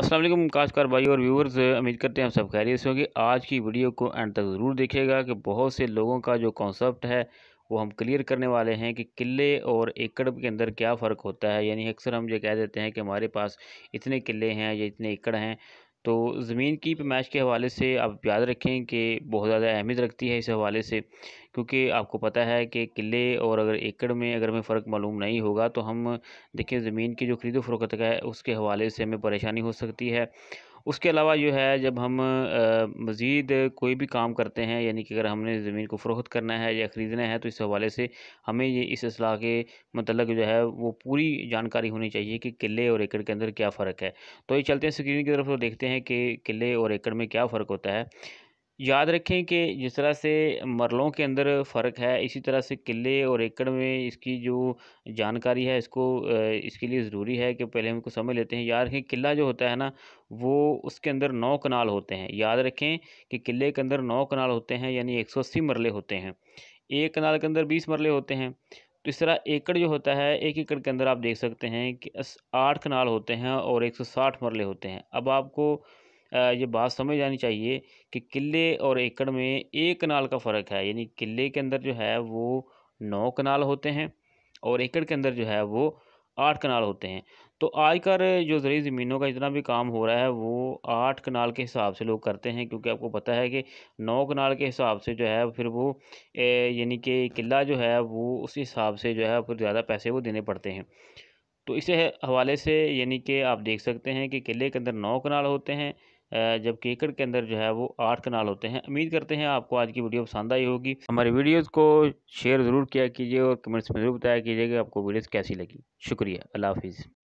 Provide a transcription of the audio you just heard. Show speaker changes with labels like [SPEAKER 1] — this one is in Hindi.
[SPEAKER 1] असलम काशकार भाई और व्यूवर्स उम्मीद करते हैं हम सब खैरियत से होंगे आज की वीडियो को एंड तक ज़रूर देखिएगा कि बहुत से लोगों का जो कॉन्सेप्ट है वो हम क्लियर करने वाले हैं कि किले और एकड़ के अंदर क्या फ़र्क होता है यानी अक्सर हम ये कह देते हैं कि हमारे पास इतने किले हैं या इतने एकड़ हैं तो ज़मीन की पैमाइश के हवाले से आप याद रखें कि बहुत ज़्यादा अहमियत रखती है इस हवाले से क्योंकि आपको पता है कि किले और अगर एकड़ में अगर हमें फ़र्क मालूम नहीं होगा तो हम देखें ज़मीन की जो खरीदो फरोख्त है उसके हवाले से हमें परेशानी हो सकती है उसके अलावा जो है जब हम मज़ीद कोई भी काम करते हैं यानी कि अगर हमने ज़मीन को फ़रोख्त करना है या ख़रीदना है तो इस हवाले से हमें ये इस असलाह के मतलब जो है वो पूरी जानकारी होनी चाहिए कि किले और एकड़ के अंदर क्या फ़र्क है तो ये चलते हैं स्क्रीन की तरफ तो देखते हैं कि किले और एकड़ में क्या फ़र्क होता है याद रखें कि जिस तरह से मरलों के अंदर फ़र्क है इसी तरह से किले और एकड़ में इसकी जो जानकारी है इसको इसके लिए ज़रूरी है कि पहले हम समझ लेते हैं याद रखें किला जो होता है ना वो उसके अंदर नौ कनाल होते हैं याद रखें कि किले के अंदर नौ कनाल होते हैं यानी एक सौ अस्सी मरले होते हैं एक कनाल के अंदर बीस मरले होते हैं तो इस तरह एकड़ जो होता है एक एकड़ के अंदर आप देख सकते हैं कि आठ कनाल होते हैं और एक सौ साठ मरले होते हैं अब आपको ये बात समझ आनी चाहिए कि किले और एकड़ में एक कनाल का फ़र्क है यानी किले के अंदर जो है वो नौ कनाल होते हैं और एकड़ के अंदर जो है वो आठ कनाल होते हैं तो आजकल जो ज़रिए ज़मीनों का जितना भी काम हो रहा है वो आठ कनाल के हिसाब से लोग करते हैं क्योंकि आपको पता है कि नौ कनाल के हिसाब से जो है फिर वो यानी कि किला जो है वो उस हिसाब से जो है फिर ज़्यादा पैसे वो देने पड़ते हैं तो इसे हवाले से यानी कि आप देख सकते हैं कि किले के अंदर नौ कनाल होते हैं जबकि एकड़ के अंदर जो है वो आठ कनाल होते हैं उम्मीद करते हैं आपको आज की वीडियो पसंद आई होगी हमारे वीडियोज़ को शेयर ज़रूर किया कीजिए और कमेंट्स में ज़रूर बताया कीजिएगा आपको वीडियोज़ कैसी लगी शुक्रिया अल्लाह हाफिज़